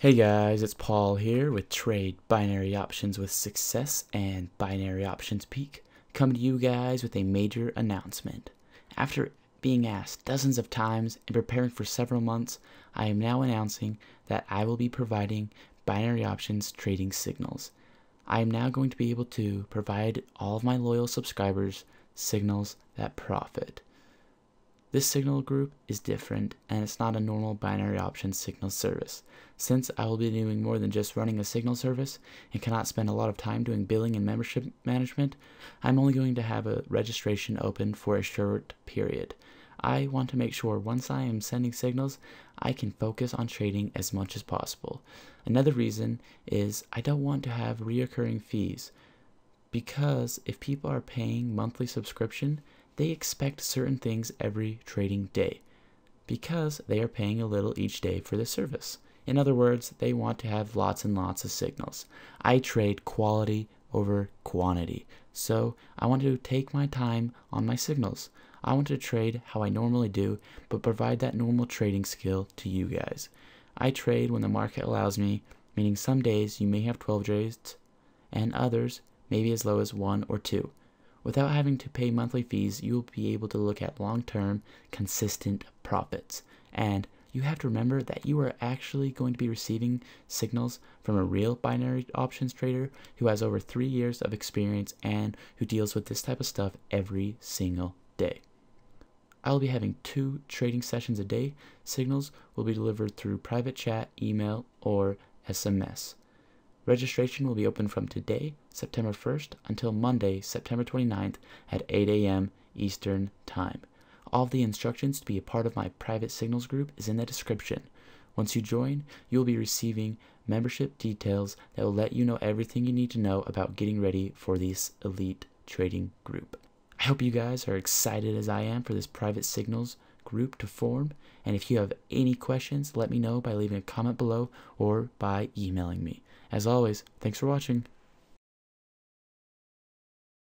Hey guys, it's Paul here with Trade Binary Options with Success and Binary Options Peak, coming to you guys with a major announcement. After being asked dozens of times and preparing for several months, I am now announcing that I will be providing binary options trading signals. I am now going to be able to provide all of my loyal subscribers signals that profit. This signal group is different and it's not a normal binary option signal service. Since I will be doing more than just running a signal service and cannot spend a lot of time doing billing and membership management, I'm only going to have a registration open for a short period. I want to make sure once I am sending signals, I can focus on trading as much as possible. Another reason is I don't want to have reoccurring fees because if people are paying monthly subscription, they expect certain things every trading day because they are paying a little each day for the service. In other words, they want to have lots and lots of signals. I trade quality over quantity. So I want to take my time on my signals. I want to trade how I normally do, but provide that normal trading skill to you guys. I trade when the market allows me, meaning some days you may have 12 trades and others maybe as low as one or two. Without having to pay monthly fees, you will be able to look at long term, consistent profits. And you have to remember that you are actually going to be receiving signals from a real binary options trader who has over three years of experience and who deals with this type of stuff every single day. I'll be having two trading sessions a day. Signals will be delivered through private chat, email, or SMS. Registration will be open from today, September 1st, until Monday, September 29th at 8 a.m. Eastern Time. All of the instructions to be a part of my private signals group is in the description. Once you join, you'll be receiving membership details that will let you know everything you need to know about getting ready for this elite trading group. I hope you guys are excited as I am for this private signals group to form. And if you have any questions, let me know by leaving a comment below or by emailing me. As always, thanks for watching.